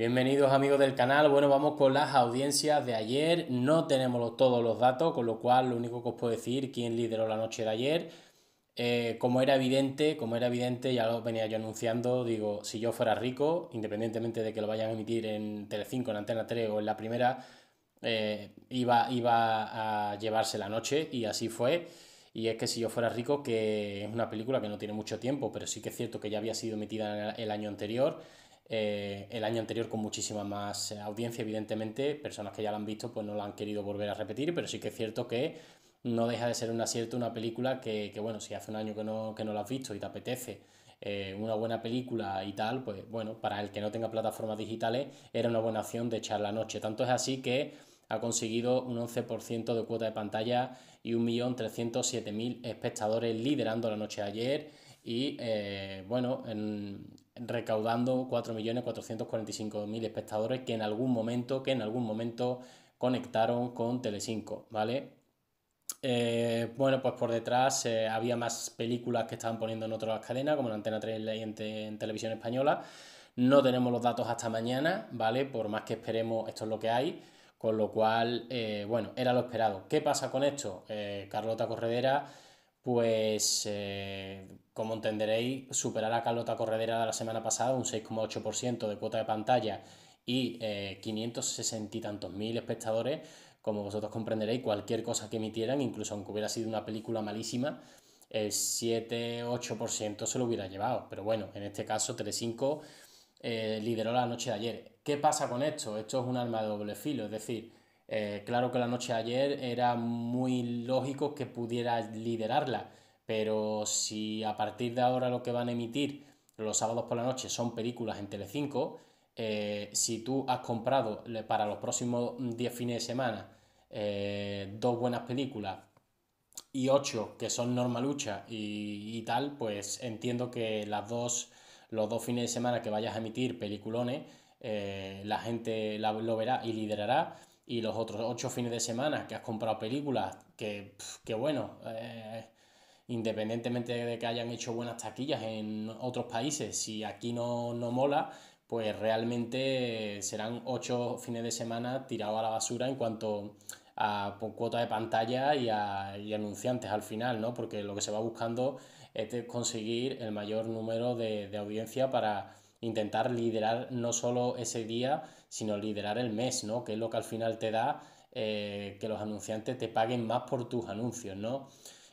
Bienvenidos amigos del canal, bueno vamos con las audiencias de ayer, no tenemos todos los datos, con lo cual lo único que os puedo decir quién lideró la noche de ayer, eh, como era evidente, como era evidente, ya lo venía yo anunciando, digo, si yo fuera rico, independientemente de que lo vayan a emitir en Telecinco, en Antena 3 o en la primera, eh, iba, iba a llevarse la noche y así fue y es que si yo fuera rico, que es una película que no tiene mucho tiempo, pero sí que es cierto que ya había sido emitida el año anterior, eh, el año anterior con muchísima más eh, audiencia, evidentemente, personas que ya la han visto pues no la han querido volver a repetir, pero sí que es cierto que no deja de ser un acierto una película que, bueno, si hace un año que no, que la has visto y te apetece eh, una buena película y tal, pues bueno, para el que no tenga plataformas digitales era una buena opción de echar la noche. Tanto es así que ha conseguido un 11% de cuota de pantalla y 1.307.000 espectadores liderando la noche de ayer y eh, bueno, en, recaudando 4.445.000 espectadores que en algún momento, que en algún momento conectaron con Telecinco, ¿vale? Eh, bueno, pues por detrás eh, había más películas que estaban poniendo en otras cadenas, como la Antena 3 y en, en Televisión Española. No tenemos los datos hasta mañana, ¿vale? Por más que esperemos, esto es lo que hay. Con lo cual, eh, bueno, era lo esperado. ¿Qué pasa con esto? Eh, Carlota Corredera, pues, eh, como entenderéis, superar a Carlota Corredera de la semana pasada, un 6,8% de cuota de pantalla y 560 y tantos mil espectadores, como vosotros comprenderéis, cualquier cosa que emitieran, incluso aunque hubiera sido una película malísima, el 7-8% se lo hubiera llevado. Pero bueno, en este caso, 3,5% eh, lideró la noche de ayer. ¿Qué pasa con esto? Esto es un arma de doble filo, es decir, eh, claro que la noche de ayer era muy lógico que pudiera liderarla, pero si a partir de ahora lo que van a emitir los sábados por la noche son películas en Telecinco, eh, si tú has comprado para los próximos 10 fines de semana dos buenas películas y ocho que son normalucha Lucha y tal, pues entiendo que las dos los dos fines de semana que vayas a emitir peliculones, eh, la gente la, lo verá y liderará. Y los otros ocho fines de semana que has comprado películas, que, bueno, eh, independientemente de que hayan hecho buenas taquillas en otros países, si aquí no, no mola, pues realmente serán ocho fines de semana tirados a la basura en cuanto a cuota de pantalla y anunciantes al final, ¿no? Porque lo que se va buscando es conseguir el mayor número de, audiencia para intentar liderar no solo ese día, sino liderar el mes, ¿no? Que es lo que al final te da eh, que los anunciantes te paguen más por tus anuncios, ¿no?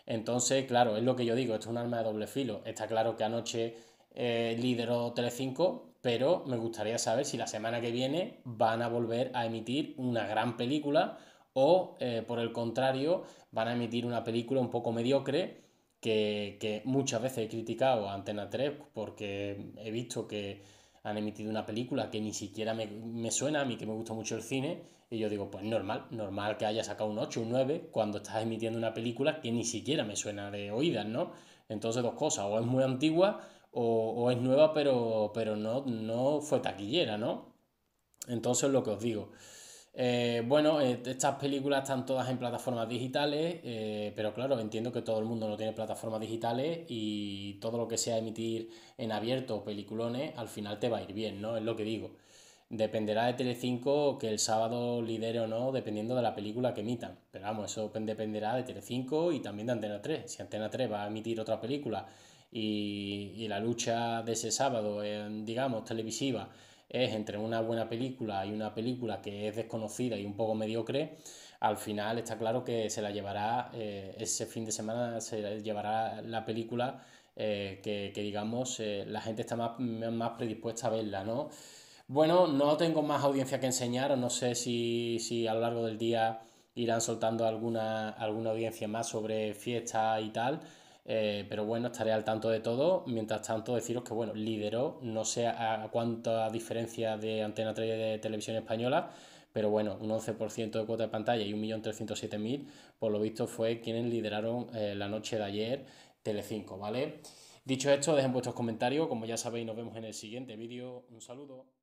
Entonces, claro, es lo que yo digo, esto es un arma de doble filo. Está claro que anoche eh, lideró Telecinco, pero me gustaría saber si la semana que viene van a volver a emitir una gran película o eh, por el contrario van a emitir una película un poco mediocre que, muchas veces he criticado a Antena 3 porque he visto que han emitido una película que ni siquiera me, suena a mí que me gusta mucho el cine y yo digo pues normal, normal que haya sacado un 8, un 9 cuando estás emitiendo una película que ni siquiera me suena de oídas, ¿no? Entonces dos cosas, o es muy antigua o, es nueva, pero, pero no, no fue taquillera, ¿no? Entonces lo que os digo, eh, bueno, eh, estas películas están todas en plataformas digitales, eh, pero claro, entiendo que todo el mundo no tiene plataformas digitales y todo lo que sea emitir en abierto peliculones, al final te va a ir bien, ¿no? Es lo que digo. Dependerá de Telecinco que el sábado lidere o no, dependiendo de la película que emitan. Pero vamos, eso dependerá de Telecinco y también de Antena 3. Si Antena 3 va a emitir otra película y, y la lucha de ese sábado, digamos, televisiva, es entre una buena película y una película que es desconocida y un poco mediocre, al final está claro que se la llevará, eh, ese fin de semana se llevará la película eh, que, digamos, eh, la gente está más, predispuesta a verla, ¿no? Bueno, no tengo más audiencia que enseñar, no sé si, si a lo largo del día irán soltando alguna, alguna audiencia más sobre fiesta y tal. Eh, pero bueno, estaré al tanto de todo. Mientras tanto, deciros que, bueno, lideró, no sé a, cuánta diferencia de Antena 3 de Televisión Española, pero bueno, un 11% de cuota de pantalla y 1.307.000, por lo visto fue quienes lideraron eh, la noche de ayer Telecinco, ¿vale? Dicho esto, dejen vuestros comentarios, como ya sabéis, nos vemos en el siguiente vídeo. Un saludo.